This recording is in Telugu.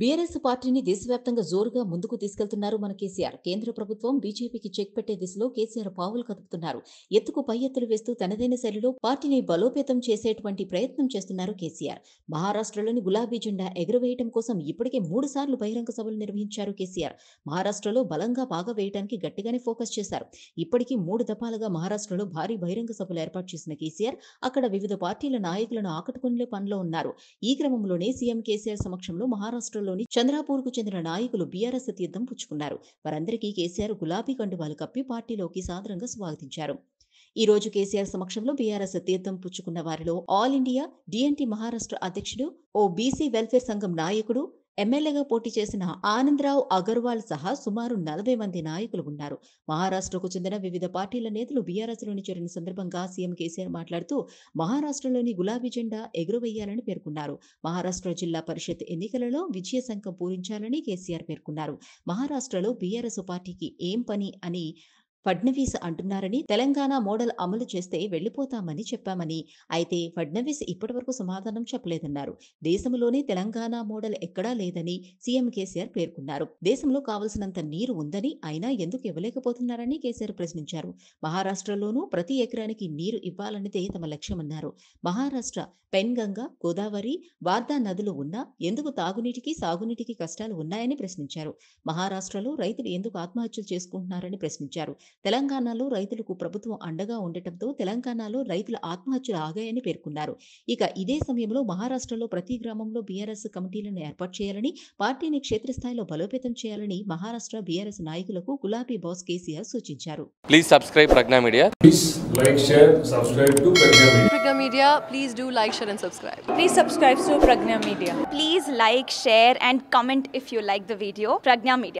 బీఆర్ఎస్ పార్టీని దేశవ్యాప్తంగా జోరుగా ముందుకు తీసుకెళ్తున్నారు మన కేసీఆర్ కేంద్ర ప్రభుత్వం బీజేపీకి చెక్ పెట్టే దిశలో కేసీఆర్ పావులు కదుపుతున్నారు ఎత్తుకు పై ఎత్తులు వేస్తూ తనదైన శైలిలో పార్టీని బలోపేతం చేసేటువంటి ప్రయత్నం చేస్తున్నారు కేసీఆర్ మహారాష్ట్రలోని గులాబీ జెండా ఎగురవేయడం కోసం ఇప్పటికే మూడు సార్లు బహిరంగ సభలు నిర్వహించారు కేసీఆర్ మహారాష్ట్రలో బలంగా బాగా వేయడానికి గట్టిగానే ఫోకస్ చేశారు ఇప్పటికీ మూడు దఫాలుగా మహారాష్ట్రలో భారీ బహిరంగ సభలు ఏర్పాటు చేసిన కేసీఆర్ అక్కడ వివిధ పార్టీల నాయకులను ఆకట్టుకునే పనిలో ఉన్నారు ఈ క్రమంలోనే సీఎం కేసీఆర్ సమక్షంలో మహారాష్ట్రలో పట్టణంలోని చంద్రాపూర్కు చెందిన నాయకులు బీఆర్ఎస్ తీర్థం పుచ్చుకున్నారు వారందరికీ కేసీఆర్ గులాబీ కండువాలు కప్పి పార్టీలోకి సాదరంగా స్వాగతించారు ఈ రోజు కేసీఆర్ సమక్షంలో బీఆర్ఎస్ తీర్థం పుచ్చుకున్న వారిలో ఆల్ ఇండియా డిఎన్టీ మహారాష్ట్ర అధ్యక్షుడు ఓ బీసీ వెల్ఫేర్ సంఘం నాయకుడు ఎమ్మెల్యేగా పోటీ చేసిన ఆనందరావు అగర్వాల్ సహా సుమారు నలభై మంది నాయకులు ఉన్నారు మహారాష్ట్రకు చెందిన వివిధ పార్టీల నేతలు బీఆర్ఎస్ లోని చేరిన సందర్భంగా సీఎం కేసీఆర్ మాట్లాడుతూ మహారాష్ట్రలోని గులాబీ జెండా ఎగురవేయాలని పేర్కొన్నారు మహారాష్ట్ర జిల్లా పరిషత్ ఎన్నికలలో విజయ సంఘం పూరించాలని కేసీఆర్ పేర్కొన్నారు మహారాష్ట్రలో బీఆర్ఎస్ పార్టీకి ఏం పని అని ఫడ్నవీస్ అంటున్నారని తెలంగాణ మోడల్ అమలు చేస్తే వెళ్లిపోతామని చెప్పామని అయితే ఫడ్నవీస్ ఇప్పటివరకు సమాధానం చెప్పలేదన్నారు దేశంలోనే తెలంగాణ మోడల్ ఎక్కడా లేదని సీఎం కేసీఆర్ పేర్కొన్నారు దేశంలో కావలసినంత నీరు ఉందని అయినా ఎందుకు ఇవ్వలేకపోతున్నారని కేసీఆర్ ప్రశ్నించారు మహారాష్ట్రలోనూ ప్రతి ఎకరానికి నీరు ఇవ్వాలన్నదే తమ లక్ష్యమన్నారు మహారాష్ట్ర పెన్గంగ గోదావరి వార్దా నదులు ఉన్నా ఎందుకు తాగునీటికి సాగునీటికి కష్టాలు ఉన్నాయని ప్రశ్నించారు మహారాష్ట్రలో రైతులు ఎందుకు ఆత్మహత్యలు చేసుకుంటున్నారని ప్రశ్నించారు తెలంగాణలో రైతులకు ప్రభుత్వం అండగా ఉండటంతో తెలంగాణలో రైతుల ఆత్మహత్యలు ఆగాయని పేర్కొన్నారు ఇక ఇదే సమయంలో మహారాష్ట్రలో ప్రతి గ్రామంలో బీఆర్ఎస్ కమిటీలను ఏర్పాటు చేయాలని పార్టీని క్షేత్రస్థాయిలో బలోపేతం చేయాలని మహారాష్ట్ర బీఆర్ఎస్ నాయకులకు గులాబీ బాస్ కేసీఆర్ సూచించారు please subscribe Prajna media please like share subscribe to Prajna media please do like share and subscribe please subscribe to Prajna media please like share and comment if you like the video Prajna media